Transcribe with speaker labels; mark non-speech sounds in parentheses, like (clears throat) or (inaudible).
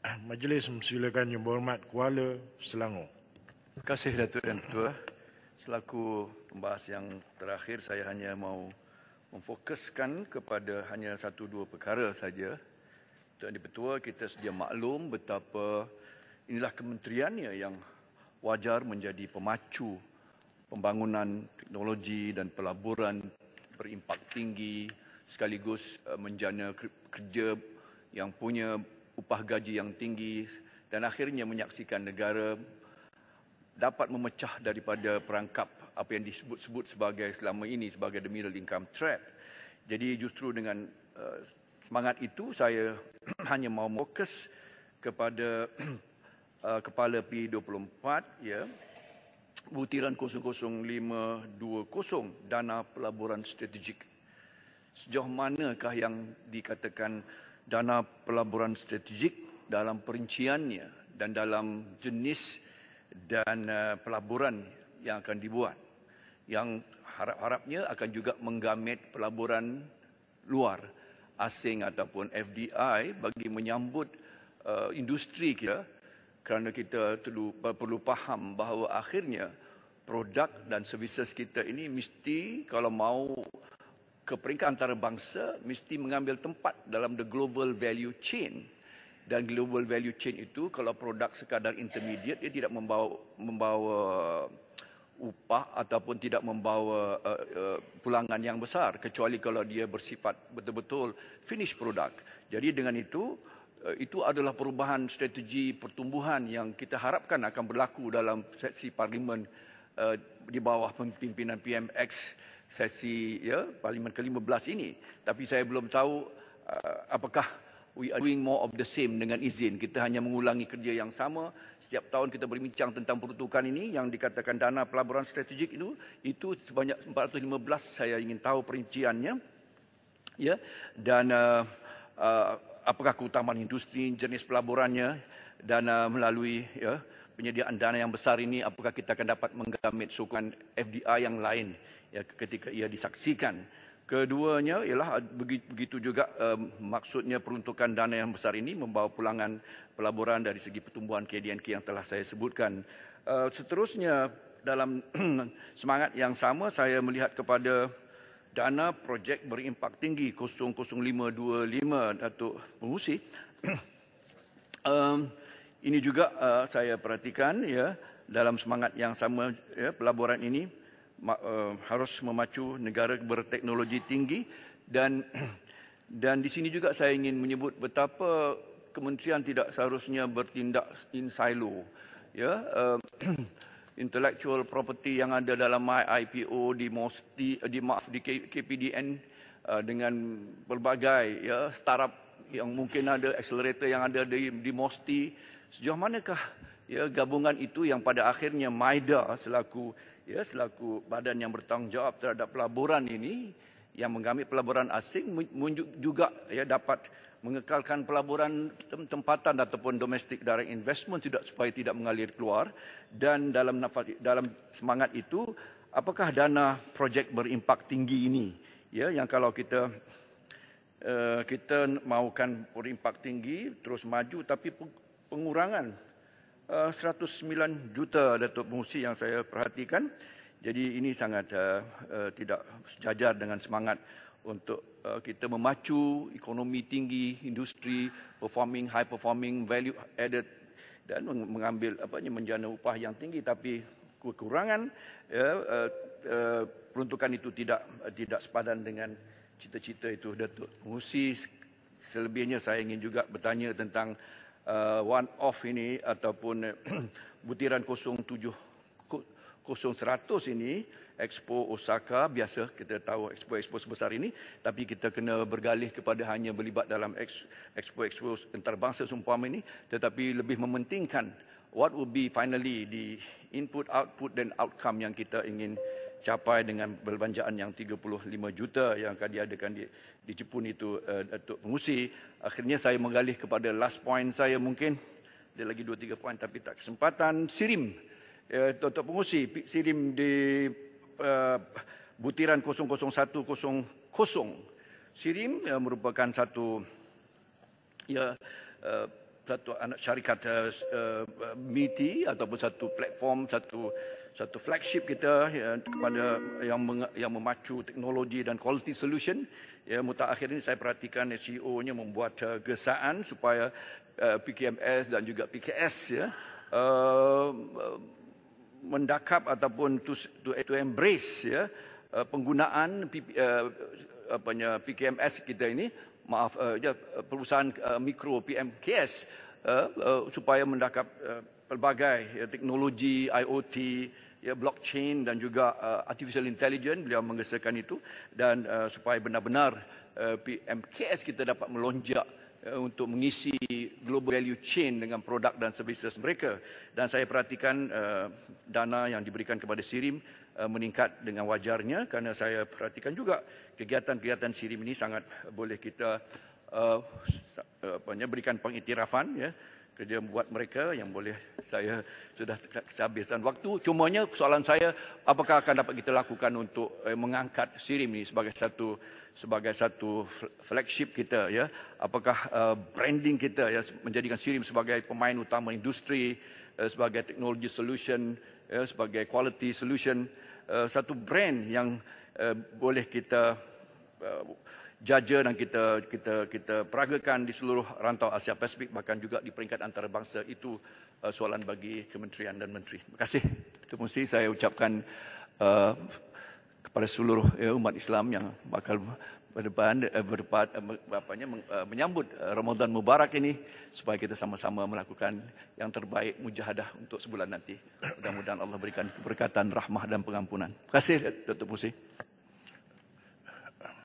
Speaker 1: (coughs) Majlis mempersilakan yang berhormat Kuala Selangor. Terima kasih Datuk dan Tua. Selaku pembahas yang terakhir saya hanya mau memfokuskan kepada hanya satu dua perkara saja. Tuan di Petua kita sedia maklum betapa inilah kementeriannya yang wajar menjadi pemacu pembangunan teknologi dan pelaburan berimpak tinggi sekaligus eh, menjana kerja yang punya upah gaji yang tinggi dan akhirnya menyaksikan negara dapat memecah daripada perangkap apa yang disebut-sebut sebagai selama ini sebagai the middle income trap. Jadi justru dengan uh, semangat itu saya (clears throat) hanya mau fokus kepada uh, (clears throat) kepala P24 ya butiran 00520 dana pelaburan strategik sejauh manakah yang dikatakan dana pelaburan strategik dalam perinciannya dan dalam jenis dan eh, pelaburan yang akan dibuat yang harap-harapnya akan juga menggamit pelaburan luar asing ataupun FDI bagi menyambut uh, industri kita kerana kita terlu, perlu faham bahawa akhirnya produk dan servis kita ini mesti kalau mau ke peringkat antarabangsa mesti mengambil tempat dalam the global value chain dan global value chain itu kalau produk sekadar intermediate dia tidak membawa membawa uh, upah ataupun tidak membawa uh, uh, pulangan yang besar kecuali kalau dia bersifat betul-betul finish produk Jadi dengan itu uh, itu adalah perubahan strategi pertumbuhan yang kita harapkan akan berlaku dalam sesi parlimen uh, di bawah pimpinan PMX sesi ya parlimen ke-15 ini tapi saya belum tahu uh, apakah we are doing more of the same dengan izin kita hanya mengulangi kerja yang sama setiap tahun kita berbincang tentang peruntukan ini yang dikatakan dana pelaburan strategik itu itu sebanyak 415 saya ingin tahu perinciannya ya dan uh, uh, apakah keutamaan industri jenis pelaburannya dan uh, melalui ya penyediaan dana yang besar ini apakah kita akan dapat menggamit sokongan FDI yang lain ya, ketika ia disaksikan. Keduanya ialah begitu juga eh, maksudnya peruntukan dana yang besar ini membawa pulangan pelaburan dari segi pertumbuhan KDNK yang telah saya sebutkan. Eh, seterusnya dalam (clears throat) semangat yang sama saya melihat kepada dana projek berimpak tinggi 00525 Datuk Pengusi. um, (clears throat) ini juga uh, saya perhatikan ya dalam semangat yang sama ya pelaburan ini Eh, harus memacu negara berteknologi tinggi dan (clears throat) dan di sini juga saya ingin menyebut betapa kementerian tidak seharusnya bertindak in silo ya uh, (clears throat) intellectual property yang ada dalam my IPO di mosti di maaf di KPDN uh, eh, dengan pelbagai ya startup yang mungkin ada accelerator yang ada di di mosti sejauh manakah ya gabungan itu yang pada akhirnya Maida selaku ya selaku badan yang bertanggungjawab terhadap pelaburan ini yang mengambil pelaburan asing juga ya dapat mengekalkan pelaburan tempatan ataupun domestik dari investment tidak supaya tidak mengalir keluar dan dalam nafas, dalam semangat itu apakah dana projek berimpak tinggi ini ya yang kalau kita uh, kita mahukan berimpak tinggi terus maju tapi pengurangan 109 eh, juta Datuk Pengurusi yang saya perhatikan. Jadi ini sangat uh, tidak sejajar dengan semangat untuk uh, kita memacu ekonomi tinggi, industri performing, high performing, value added dan mengambil apa menjana upah yang tinggi tapi kekurangan ya, uh, uh, peruntukan itu tidak uh, tidak sepadan dengan cita-cita itu Datuk Pengurusi. Selebihnya saya ingin juga bertanya tentang uh, one off ini ataupun eh, (clears throat) butiran kosong tujuh kosong seratus ini Expo Osaka biasa kita tahu expo-expo sebesar ini tapi kita kena bergalih kepada hanya berlibat dalam expo-expo antarabangsa seumpama ini tetapi lebih mementingkan what will be finally the input output dan outcome yang kita ingin capai dengan belanjaan yang 35 juta yang akan diadakan di, di Jepun itu untuk eh, uh, pengusi. Akhirnya saya menggalih kepada last point saya mungkin. Ada lagi 2-3 point tapi tak kesempatan. Sirim untuk eh, uh, pengusi. Sirim di uh, butiran 00100. Sirim uh, merupakan satu ya, uh, satu anak syarikat uh, eh, eh, MITI ataupun satu platform satu satu flagship kita ya, kepada yang meng, yang memacu teknologi dan quality solution ya mutakhir ini saya perhatikan ya, CEO-nya membuat uh, gesaan supaya uh, PKMS dan juga PKS ya uh, mendakap ataupun to to, to embrace ya uh, penggunaan uh, apanya PKMS kita ini maaf uh, perusahaan uh, mikro PMKS uh, eh, uh, supaya mendakap uh, pelbagai ya, teknologi IoT ya blockchain dan juga uh, artificial intelligence beliau mengesahkan itu dan uh, supaya benar-benar uh, PMKS kita dapat melonjak Eh, untuk mengisi global value chain dengan produk dan services mereka dan saya perhatikan eh, dana yang diberikan kepada Sirim eh, meningkat dengan wajarnya kerana saya perhatikan juga kegiatan-kegiatan Sirim ini sangat boleh kita berikan pengiktirafan ya kerja buat mereka yang boleh saya sudah kehabisan waktu. Cumanya soalan saya apakah akan dapat kita lakukan untuk eh, mengangkat Sirim ini sebagai satu sebagai satu flagship kita ya. Apakah uh, branding kita ya menjadikan Sirim sebagai pemain utama industri uh, sebagai technology solution ya sebagai quality solution uh, satu brand yang uh, boleh kita jaja dan kita kita kita peragakan di seluruh rantau Asia Pasifik bahkan juga di peringkat antarabangsa itu uh, soalan bagi kementerian dan menteri. Terima kasih. Itu mesti saya ucapkan uh, kepada seluruh ya, umat Islam yang bakal berdepan eh, berdepan bapaknya eh, eh, menyambut Ramadan Mubarak ini supaya kita sama-sama melakukan yang terbaik mujahadah untuk sebulan nanti. Mudah-mudahan Allah berikan keberkatan, rahmah dan pengampunan. Terima kasih Dr. Musi.